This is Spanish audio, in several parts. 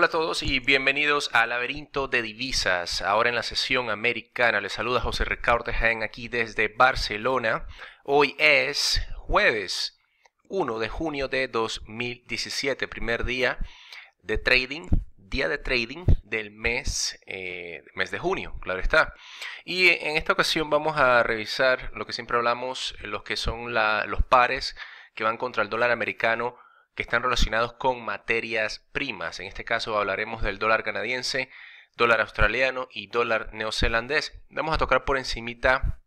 Hola a todos y bienvenidos a Laberinto de Divisas. Ahora en la sesión americana les saluda José Ricardo jaén aquí desde Barcelona. Hoy es jueves 1 de junio de 2017, primer día de trading, día de trading del mes, eh, mes de junio, claro está. Y en esta ocasión vamos a revisar lo que siempre hablamos, los que son los pares que van contra el dólar americano que están relacionados con materias primas. En este caso hablaremos del dólar canadiense, dólar australiano y dólar neozelandés. Vamos a tocar por encimita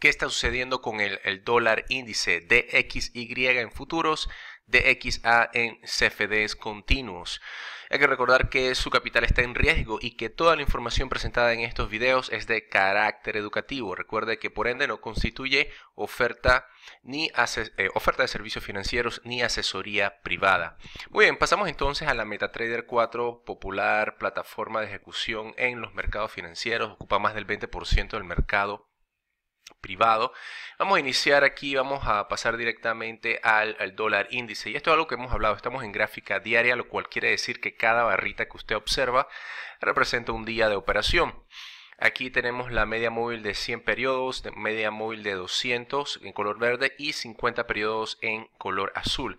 qué está sucediendo con el, dólar índice DXY en futuros, de XA en CFDs continuos. Hay que recordar que su capital está en riesgo y que toda la información presentada en estos videos es de carácter educativo. Recuerde que por ende no constituye oferta, ni eh, oferta de servicios financieros ni asesoría privada. Muy bien, pasamos entonces a la MetaTrader 4, popular plataforma de ejecución en los mercados financieros. Ocupa más del 20% del mercado privado. Vamos a iniciar aquí, vamos a pasar directamente al, dólar índice. Y esto es algo que hemos hablado, estamos en gráfica diaria, lo cual quiere decir que cada barrita que usted observa representa un día de operación. Aquí tenemos la media móvil de 100 periodos, media móvil de 200 en color verde y 50 periodos en color azul.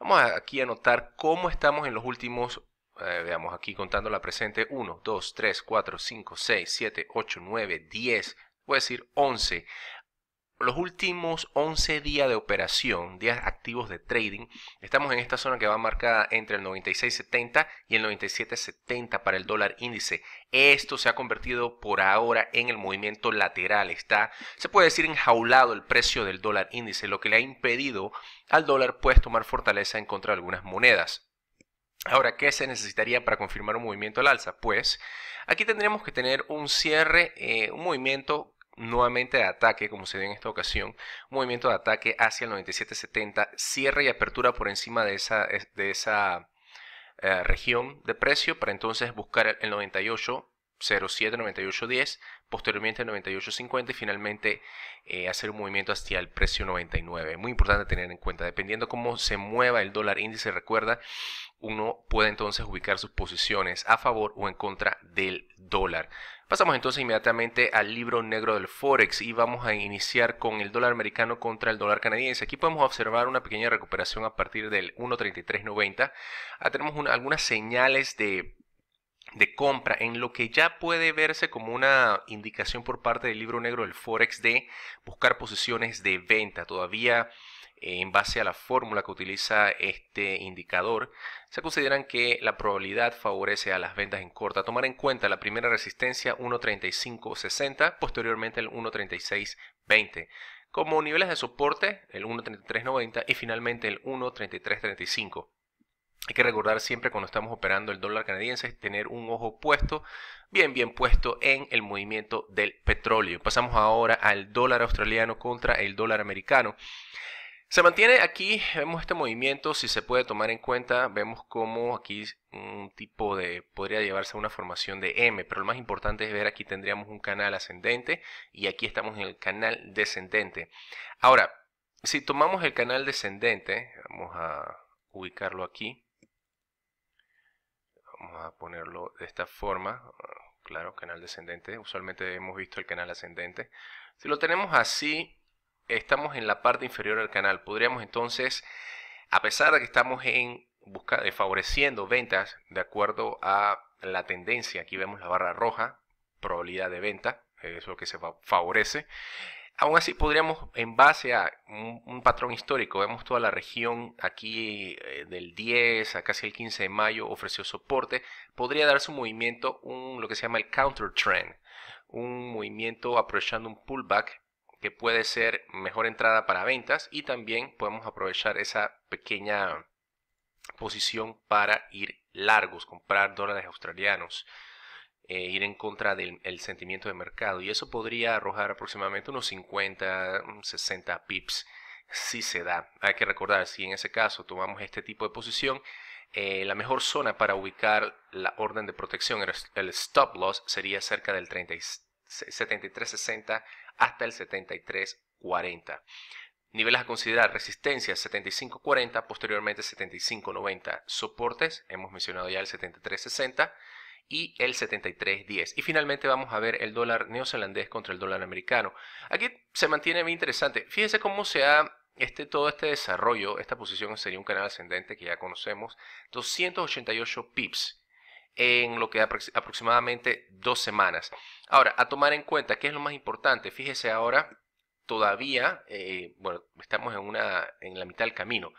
Vamos aquí a notar cómo estamos en los últimos eh, veamos aquí contando la presente, 1, 2, 3, 4, 5, 6, 7, 8, 9, 10, puede decir 11, los últimos 11 días de operación, días activos de trading, estamos en esta zona que va marcada entre el 96.70 y el 97.70 para el dólar índice. Esto se ha convertido por ahora en el movimiento lateral. Está, se puede decir, enjaulado el precio del dólar índice, lo que le ha impedido al dólar pues tomar fortaleza en contra de algunas monedas. Ahora, ¿qué se necesitaría para confirmar un movimiento al alza? Pues aquí tendríamos que tener un cierre, eh, un movimiento nuevamente de ataque, como se ve en esta ocasión, movimiento de ataque hacia el 97.70, cierre y apertura por encima de esa, de esa eh, región de precio para entonces buscar el 98 07 posteriormente 98.50 y finalmente eh, hacer un movimiento hacia el precio 99. Muy importante tener en cuenta, dependiendo cómo se mueva el dólar índice, recuerda, uno puede entonces ubicar sus posiciones a favor o en contra del dólar. Pasamos entonces inmediatamente al libro negro del Forex y vamos a iniciar con el dólar americano contra el dólar canadiense. Aquí podemos observar una pequeña recuperación a partir del 1.3390. Ah, tenemos algunas señales de de compra en lo que ya puede verse como una indicación por parte del libro negro del Forex de buscar posiciones de venta. Todavía eh, en base a la fórmula que utiliza este indicador, se consideran que la probabilidad favorece a las ventas en corta. Tomar en cuenta la primera resistencia 1.35.60, posteriormente el 1.36.20. Como niveles de soporte, el 1.33.90 y finalmente el 1.33.35. Hay que recordar siempre cuando estamos operando el dólar canadiense tener un ojo puesto, bien, bien puesto en el movimiento del petróleo. Pasamos ahora al dólar australiano contra el dólar americano. Se mantiene aquí, vemos este movimiento, si se puede tomar en cuenta, vemos como aquí un tipo de, podría llevarse a una formación de M, pero lo más importante es ver aquí tendríamos un canal ascendente y aquí estamos en el canal descendente. Ahora, si tomamos el canal descendente, vamos a ubicarlo aquí, vamos a ponerlo de esta forma, ah, claro, canal descendente, usualmente hemos visto el canal ascendente. Si lo tenemos así, estamos en la parte inferior del canal. Podríamos entonces, a pesar de que estamos en busca de eh, favoreciendo ventas de acuerdo a la tendencia, aquí vemos la barra roja, probabilidad de venta, eh, es lo que se favorece. Aún así podríamos, en base a un, patrón histórico, vemos toda la región aquí eh, del 10 a casi el 15 de mayo ofreció soporte, podría dar su movimiento, un, lo que se llama el counter trend, un movimiento aprovechando un pullback que puede ser mejor entrada para ventas y también podemos aprovechar esa pequeña posición para ir largos, comprar dólares australianos eh, ir en contra del sentimiento de mercado. Y eso podría arrojar aproximadamente unos 50, 60 pips si se da. Hay que recordar, si en ese caso tomamos este tipo de posición, eh, la mejor zona para ubicar la orden de protección, el, el stop loss, sería cerca del 73.60 hasta el 73.40. Niveles a considerar, resistencia 75.40, posteriormente 75.90. Soportes, hemos mencionado ya el 73.60 y el 73.10. Y finalmente vamos a ver el dólar neozelandés contra el dólar americano. Aquí se mantiene muy interesante. Fíjense cómo se ha este, todo este desarrollo, esta posición sería un canal ascendente que ya conocemos, 288 pips en lo que aproximadamente dos semanas. Ahora, a tomar en cuenta, ¿qué es lo más importante? Fíjese ahora, todavía, eh, bueno, estamos en, una, en la mitad del camino,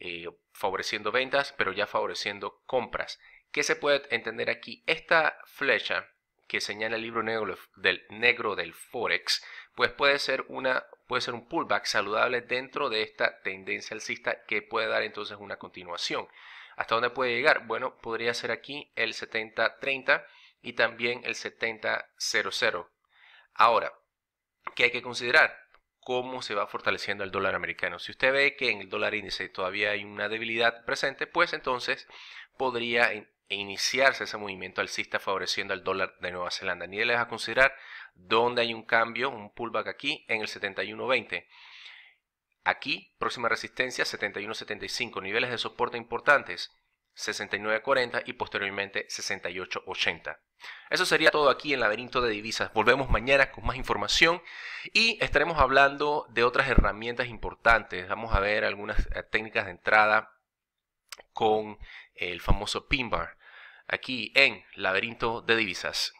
eh, favoreciendo ventas, pero ya favoreciendo compras se puede entender aquí? Esta flecha que señala el libro negro del, negro del Forex, pues puede ser, una, puede ser un pullback saludable dentro de esta tendencia alcista que puede dar entonces una continuación. ¿Hasta dónde puede llegar? Bueno, podría ser aquí el 70-30 y también el 70-00. Ahora, que hay que considerar? Cómo se va fortaleciendo el dólar americano. Si usted ve que en el dólar índice todavía hay una debilidad presente, pues entonces podría e iniciarse ese movimiento alcista favoreciendo al dólar de Nueva Zelanda. Ni les a considerar dónde hay un cambio, un pullback aquí en el 71.20. Aquí, próxima resistencia 71.75, niveles de soporte importantes 69.40 y posteriormente 68.80. Eso sería todo aquí en Laberinto de Divisas. Volvemos mañana con más información y estaremos hablando de otras herramientas importantes. Vamos a ver algunas eh, técnicas de entrada con el famoso pin bar aquí en Laberinto de Divisas.